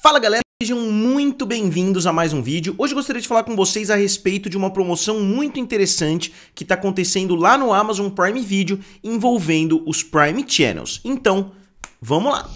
Fala galera, sejam muito bem-vindos a mais um vídeo. Hoje eu gostaria de falar com vocês a respeito de uma promoção muito interessante que está acontecendo lá no Amazon Prime Video envolvendo os Prime Channels. Então, vamos lá!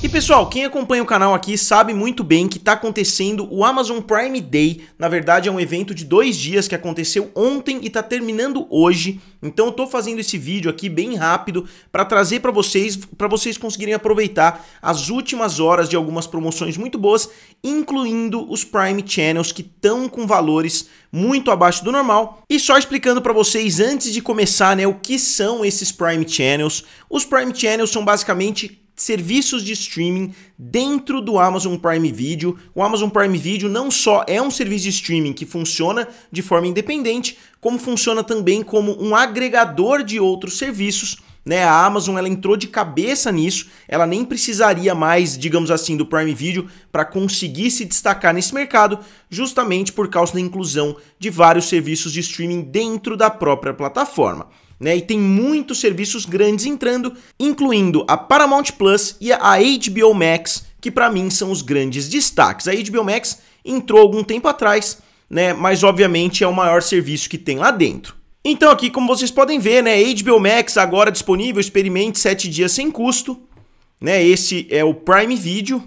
E pessoal, quem acompanha o canal aqui sabe muito bem que está acontecendo o Amazon Prime Day. Na verdade, é um evento de dois dias que aconteceu ontem e está terminando hoje. Então, eu estou fazendo esse vídeo aqui bem rápido para trazer para vocês, para vocês conseguirem aproveitar as últimas horas de algumas promoções muito boas, incluindo os Prime Channels que estão com valores muito abaixo do normal. E só explicando para vocês antes de começar, né, o que são esses Prime Channels? Os Prime Channels são basicamente serviços de streaming dentro do Amazon Prime Video. O Amazon Prime Video não só é um serviço de streaming que funciona de forma independente, como funciona também como um agregador de outros serviços. Né, a Amazon ela entrou de cabeça nisso, ela nem precisaria mais, digamos assim, do Prime Video para conseguir se destacar nesse mercado, justamente por causa da inclusão de vários serviços de streaming dentro da própria plataforma né? E tem muitos serviços grandes entrando, incluindo a Paramount Plus e a HBO Max, que para mim são os grandes destaques. A HBO Max entrou algum tempo atrás, né? Mas obviamente é o maior serviço que tem lá dentro. Então aqui, como vocês podem ver, né, HBO Max agora disponível, experimente 7 dias sem custo, né? Esse é o Prime Video,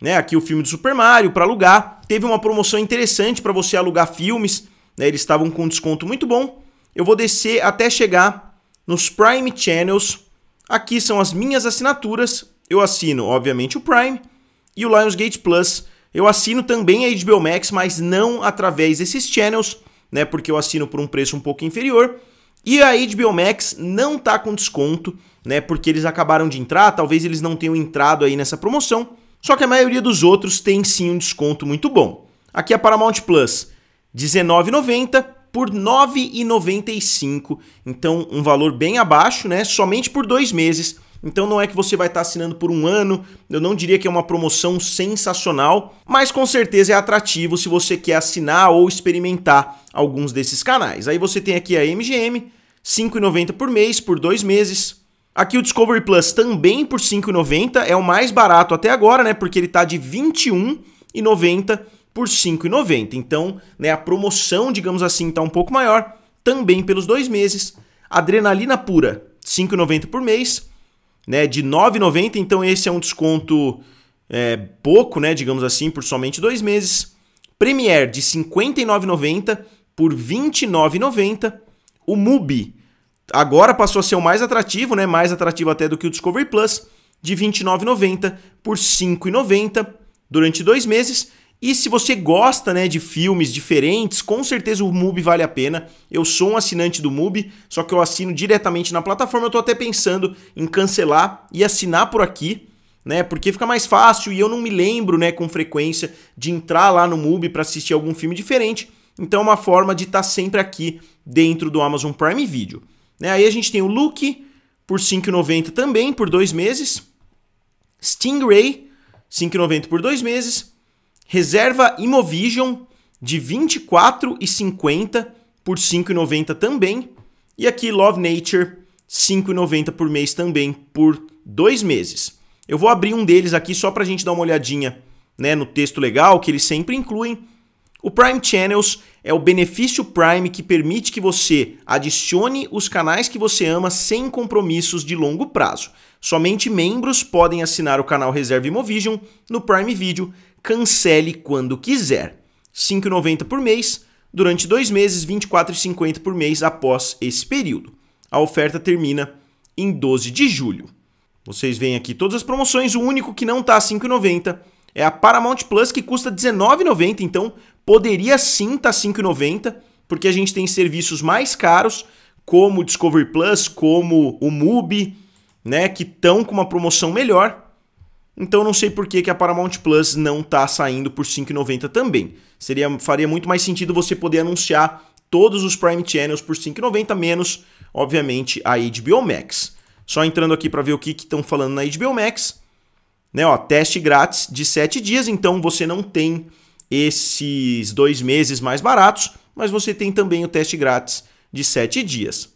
né? Aqui o filme do Super Mario para alugar. Teve uma promoção interessante para você alugar filmes, né? Eles estavam com um desconto muito bom eu vou descer até chegar nos Prime Channels. Aqui são as minhas assinaturas. Eu assino, obviamente, o Prime e o Lionsgate Plus. Eu assino também a HBO Max, mas não através desses channels, né? Porque eu assino por um preço um pouco inferior. E a HBO Max não tá com desconto, né? Porque eles acabaram de entrar, talvez eles não tenham entrado aí nessa promoção. Só que a maioria dos outros tem sim um desconto muito bom. Aqui é a Paramount Plus, R$19,90 por R$ 9,95. Então, um valor bem abaixo, né? Somente por dois meses. Então não é que você vai estar tá assinando por um ano, eu não diria que é uma promoção sensacional, mas com certeza é atrativo se você quer assinar ou experimentar alguns desses canais. Aí você tem aqui a MGM, 5,90 por mês, por dois meses. Aqui o Discovery Plus também por 5,90, é o mais barato até agora, né? Porque ele está de 21,90 por R$ 5,90. Então, né, a promoção, digamos assim, está um pouco maior, também pelos dois meses. Adrenalina pura, R$ 5,90 por mês, né, de R$ 9,90. Então, esse é um desconto é, pouco, né, digamos assim, por somente dois meses. Premier de R$ 59,90 por R$ 29,90. O MUBI agora passou a ser o mais atrativo, né, mais atrativo até do que o Discovery Plus, de R$ 29,90 por R$ 5,90 durante dois meses. E se você gosta né, de filmes diferentes, com certeza o MUBI vale a pena. Eu sou um assinante do MUBI, só que eu assino diretamente na plataforma. Eu estou até pensando em cancelar e assinar por aqui, né? Porque fica mais fácil e eu não me lembro né, com frequência de entrar lá no MUBI para assistir algum filme diferente. Então é uma forma de estar tá sempre aqui dentro do Amazon Prime Video. Né? Aí a gente tem o Look por R$ 5,90 também por dois meses. Stingray, R$ 5,90 por dois meses. Reserva Imovision de 24,50 por 5,90 também. E aqui Love Nature 5,90 por mês também por dois meses. Eu vou abrir um deles aqui só para a gente dar uma olhadinha né, no texto legal que eles sempre incluem. O Prime Channels é o benefício Prime que permite que você adicione os canais que você ama sem compromissos de longo prazo. Somente membros podem assinar o canal Reserva Imovision no Prime Video cancele quando quiser. R$ 5,90 por mês, durante dois meses, R$ 24,50 por mês após esse período. A oferta termina em 12 de julho. Vocês veem aqui todas as promoções, o único que não está R$ 5,90 é a Paramount Plus, que custa 19,90. então poderia sim estar tá 5,90, porque a gente tem serviços mais caros, como o Discovery Plus, como o MUBI, né, que estão com uma promoção melhor, então não sei por que, que a Paramount Plus não está saindo por 5,90 também. Seria, faria muito mais sentido você poder anunciar todos os Prime Channels por 5,90 menos, obviamente, a HBO Max. Só entrando aqui para ver o que estão falando na HBO Max. Né, ó, teste grátis de 7 dias, então você não tem esses dois meses mais baratos, mas você tem também o teste grátis de 7 dias.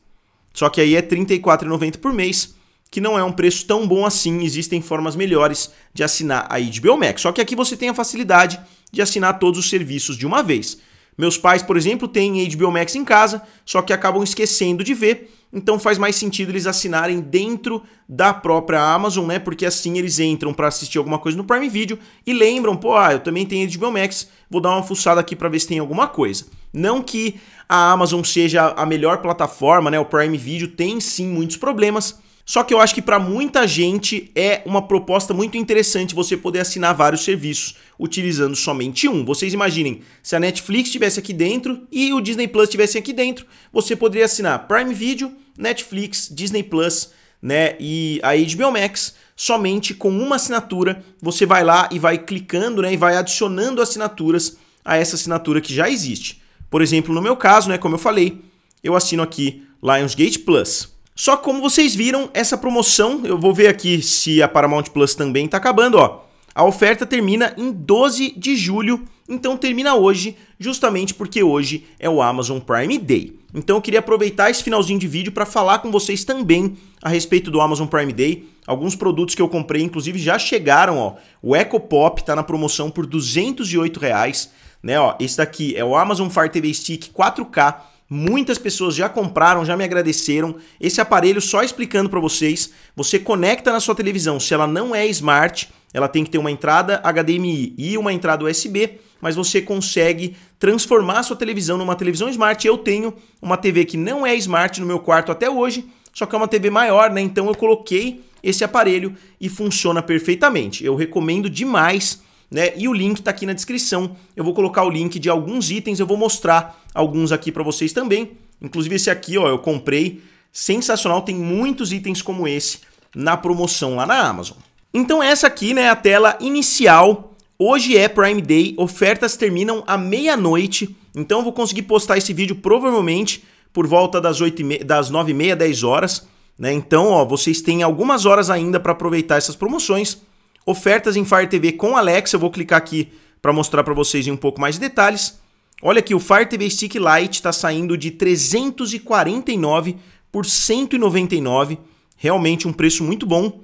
Só que aí é R$ 34,90 por mês que não é um preço tão bom assim, existem formas melhores de assinar a HBO Max. Só que aqui você tem a facilidade de assinar todos os serviços de uma vez. Meus pais, por exemplo, têm HBO Max em casa, só que acabam esquecendo de ver, então faz mais sentido eles assinarem dentro da própria Amazon, né? Porque assim eles entram para assistir alguma coisa no Prime Video e lembram, pô, ah, eu também tenho HBO Max, vou dar uma fuçada aqui para ver se tem alguma coisa. Não que a Amazon seja a melhor plataforma, né? O Prime Video tem sim muitos problemas, só que eu acho que para muita gente é uma proposta muito interessante você poder assinar vários serviços utilizando somente um. Vocês imaginem, se a Netflix estivesse aqui dentro e o Disney Plus estivesse aqui dentro, você poderia assinar Prime Video, Netflix, Disney Plus, né, e a HBO Max somente com uma assinatura. Você vai lá e vai clicando, né, e vai adicionando assinaturas a essa assinatura que já existe. Por exemplo, no meu caso, né, como eu falei, eu assino aqui Lionsgate Plus. Só que como vocês viram, essa promoção, eu vou ver aqui se a Paramount Plus também está acabando, ó. A oferta termina em 12 de julho, então termina hoje, justamente porque hoje é o Amazon Prime Day. Então eu queria aproveitar esse finalzinho de vídeo para falar com vocês também a respeito do Amazon Prime Day. Alguns produtos que eu comprei, inclusive, já chegaram, ó. O Echo Pop tá na promoção por R$ 208, reais, né, ó. Esse daqui é o Amazon Fire TV Stick 4K Muitas pessoas já compraram, já me agradeceram. Esse aparelho, só explicando para vocês, você conecta na sua televisão. Se ela não é smart, ela tem que ter uma entrada HDMI e uma entrada USB, mas você consegue transformar a sua televisão numa televisão smart. Eu tenho uma TV que não é smart no meu quarto até hoje, só que é uma TV maior, né? Então eu coloquei esse aparelho e funciona perfeitamente. Eu recomendo demais né? E o link está aqui na descrição. Eu vou colocar o link de alguns itens, eu vou mostrar alguns aqui para vocês também. Inclusive esse aqui, ó, eu comprei. Sensacional, tem muitos itens como esse na promoção lá na Amazon. Então essa aqui, né, a tela inicial. Hoje é Prime Day, ofertas terminam à meia-noite. Então eu vou conseguir postar esse vídeo provavelmente por volta das 8 das 9 e meia, 10 horas. Né? Então, ó, vocês têm algumas horas ainda para aproveitar essas promoções. Ofertas em Fire TV com Alexa, eu vou clicar aqui para mostrar para vocês em um pouco mais de detalhes. Olha aqui, o Fire TV Stick Lite está saindo de 349 por 199, realmente um preço muito bom.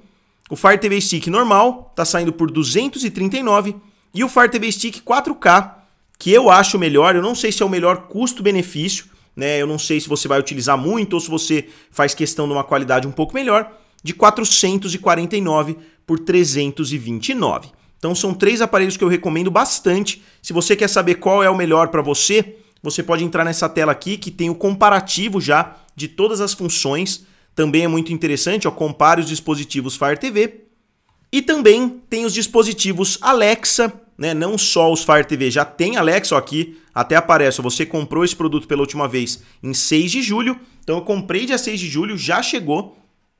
O Fire TV Stick normal está saindo por 239 e o Fire TV Stick 4K, que eu acho melhor, eu não sei se é o melhor custo-benefício, né? Eu não sei se você vai utilizar muito ou se você faz questão de uma qualidade um pouco melhor, de 449 por 329. Então são três aparelhos que eu recomendo bastante. Se você quer saber qual é o melhor para você, você pode entrar nessa tela aqui que tem o comparativo já de todas as funções. Também é muito interessante, ó, compare os dispositivos Fire TV. E também tem os dispositivos Alexa, né? Não só os Fire TV já tem Alexa ó, aqui, até aparece, você comprou esse produto pela última vez em 6 de julho. Então eu comprei dia 6 de julho, já chegou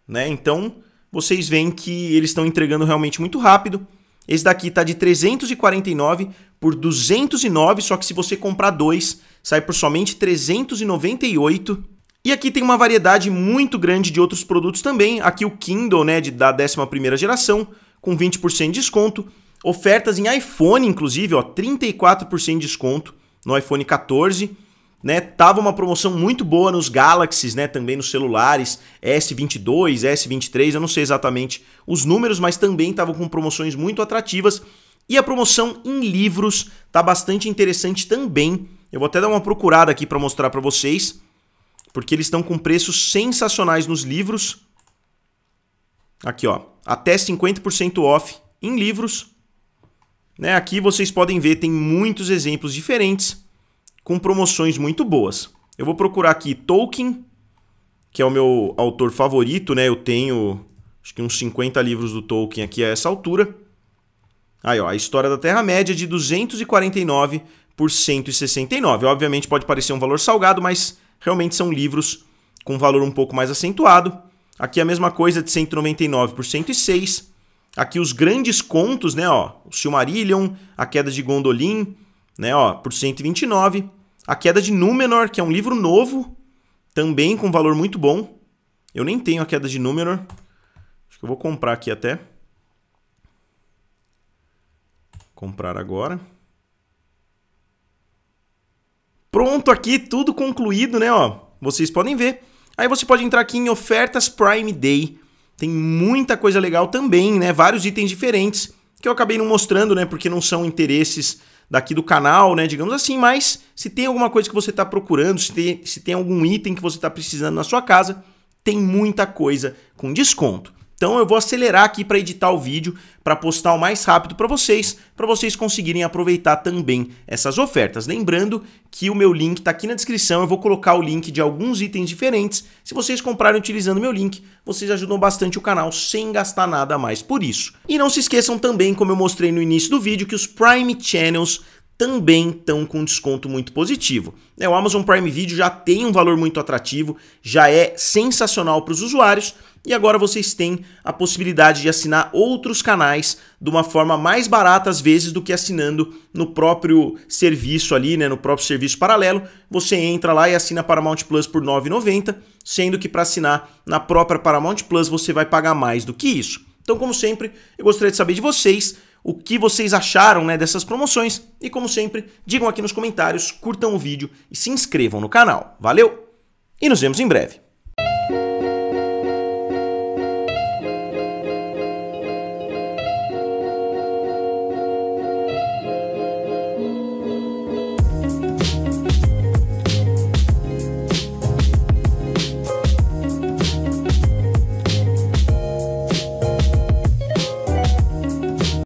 né? Então, vocês veem que eles estão entregando realmente muito rápido. Esse daqui está de 349 por 209, só que se você comprar dois, sai por somente 398. E aqui tem uma variedade muito grande de outros produtos também. Aqui o Kindle, né, de, da 11ª geração, com 20% de desconto. Ofertas em iPhone, inclusive, ó, 34% de desconto no iPhone 14 né? Tava uma promoção muito boa nos Galaxies, né? Também nos celulares S22, S23, eu não sei exatamente os números, mas também tava com promoções muito atrativas. E a promoção em livros tá bastante interessante também. Eu vou até dar uma procurada aqui para mostrar para vocês, porque eles estão com preços sensacionais nos livros. Aqui, ó, até 50% off em livros. Né? Aqui vocês podem ver, tem muitos exemplos diferentes com promoções muito boas. Eu vou procurar aqui Tolkien, que é o meu autor favorito, né? Eu tenho acho que uns 50 livros do Tolkien aqui a essa altura. Aí, ó, a história da Terra-média de 249 por 169. Obviamente pode parecer um valor salgado, mas realmente são livros com valor um pouco mais acentuado. Aqui a mesma coisa de 199 por 106. Aqui os grandes contos, né, ó, o Silmarillion, a queda de Gondolin, né, ó, por 129. A Queda de Númenor, que é um livro novo, também com valor muito bom. Eu nem tenho a Queda de Númenor. Acho que eu vou comprar aqui até. Comprar agora. Pronto aqui, tudo concluído, né, ó? Vocês podem ver. Aí você pode entrar aqui em ofertas Prime Day. Tem muita coisa legal também, né? Vários itens diferentes que eu acabei não mostrando, né? Porque não são interesses daqui do canal, né? Digamos assim, mas se tem alguma coisa que você está procurando, se tem, se tem algum item que você está precisando na sua casa, tem muita coisa com desconto. Então eu vou acelerar aqui para editar o vídeo, para postar o mais rápido para vocês, para vocês conseguirem aproveitar também essas ofertas. Lembrando que o meu link está aqui na descrição, eu vou colocar o link de alguns itens diferentes. Se vocês comprarem utilizando meu link, vocês ajudam bastante o canal sem gastar nada a mais por isso. E não se esqueçam também, como eu mostrei no início do vídeo, que os Prime Channels também estão com desconto muito positivo. É, o Amazon Prime Video já tem um valor muito atrativo, já é sensacional para os usuários, e agora vocês têm a possibilidade de assinar outros canais de uma forma mais barata, às vezes, do que assinando no próprio serviço ali, né? No próprio serviço paralelo. Você entra lá e assina Paramount Plus por R$ 9,90, sendo que para assinar na própria Paramount Plus você vai pagar mais do que isso. Então, como sempre, eu gostaria de saber de vocês o que vocês acharam né, dessas promoções. E como sempre, digam aqui nos comentários, curtam o vídeo e se inscrevam no canal. Valeu! E nos vemos em breve.